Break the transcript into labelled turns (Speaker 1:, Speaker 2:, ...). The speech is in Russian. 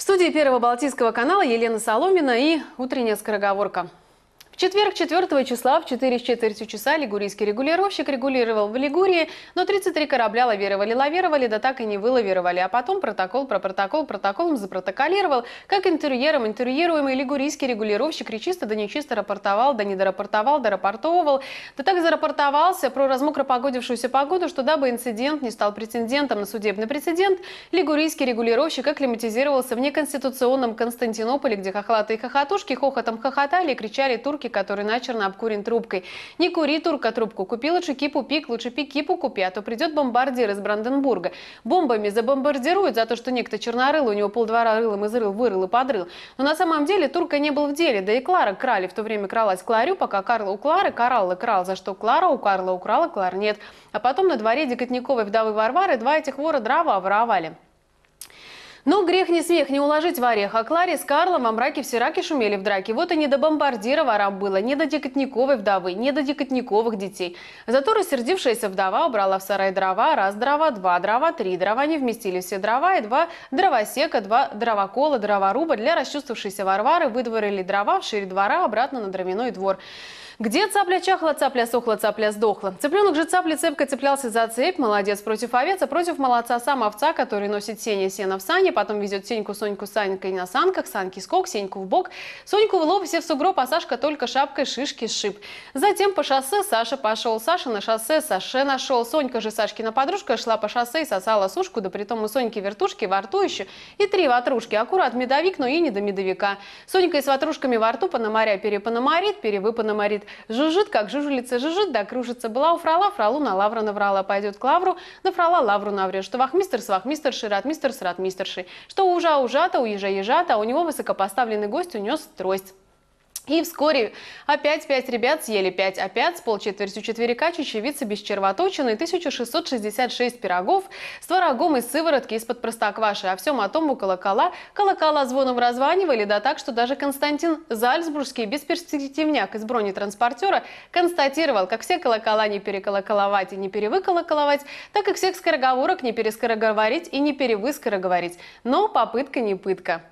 Speaker 1: В студии Первого Балтийского канала Елена Соломина и «Утренняя скороговорка» четверг, 4 числа в 4 с четвертью часа лигурийский регулировщик регулировал в Лигурии, но 33 корабля лавировали-лавировали, да так и не вылавировали. А потом протокол про протокол протоколом запротоколировал, как интерьером интерьеруемый лигурийский регулировщик речисто да нечисто рапортовал, да недорапортовал, да рапортовывал. Да так зарапортовался про размокро погодившуюся погоду, что дабы инцидент не стал прецедентом на судебный прецедент, лигурийский регулировщик акклиматизировался в неконституционном Константинополе, где хохлатые хохотушки хохотом хохотали и кричали турки который начерно обкурен трубкой. Не кури, турка, трубку купи, лучше кипу пик, лучше пик кипу купи, а то придет бомбардир из Бранденбурга. Бомбами забомбардируют за то, что некто чернорыл, у него полдвора рылом изрыл, вырыл и подрыл. Но на самом деле турка не был в деле, да и Клара крали, в то время кралась Кларю, пока Карла у Клары, Каралла крал, за что Клара у Карла украла Клар нет, А потом на дворе Декотниковой вдовы Варвары два этих вора дрова воровали. Но ну, грех не смех не уложить в орех. О а Кларе с Карлом во мраке все раки шумели в драке. Вот и не до бомбардира ворам было, не до Декотниковой вдовы, не до Декотниковых детей. Зато рассердившаяся вдова убрала в сарай дрова, раз дрова, два дрова, три дрова. Не вместили все дрова и два дровосека, два дровокола, дроворуба. Для расчувствовавшейся Варвары выдворили дрова в шире двора обратно на дровяной двор. Где цапля чахла, цапля сохла, цапля сдохла. Цыпленок же цапли цепко цеплялся за цепь. Молодец против овец, а против молодца сам овца, который носит сене сено в сане, потом везет Сеньку, Соньку, Санькой на санках, Санки скок, Сеньку в бок, Соньку в лоб, все в сугроб, а Сашка только шапкой шишки шип. Затем по шоссе Саша пошел, Саша на шоссе, Саше нашел. Сонька же Сашкина подружка шла по шоссе и сосала сушку, да притом у Соньки вертушки во рту еще и три ватрушки. Аккурат медовик, но и не до медовика. Сонька и с ватрушками во рту пономаря перепономарит, перевыпономарит. Жужжит, как жужелица жужжит, да кружится. Была у фрала, фралу на лавра наврала. Пойдет к лавру, на фрала лавру наврет. Что вахмистер, свахмистер, ширатмистер, сратмистерши. Что ужа, ужата, у ежа, ежата, а у него высокопоставленный гость унес трость. И вскоре опять пять ребят съели пять опять с полчетвертью четверика, чечевицы без червоточины, 1666 пирогов с творогом из сыворотки из-под простокваши. О всем о том у колокола. Колокола звоном разванивали, да так, что даже Константин Зальцбургский, бесперспективняк из бронетранспортера, констатировал, как все колокола не переколоколовать и не перевыколоколовать, так и всех скороговорок не перескороговорить и не перевыскороговорить. Но попытка не пытка.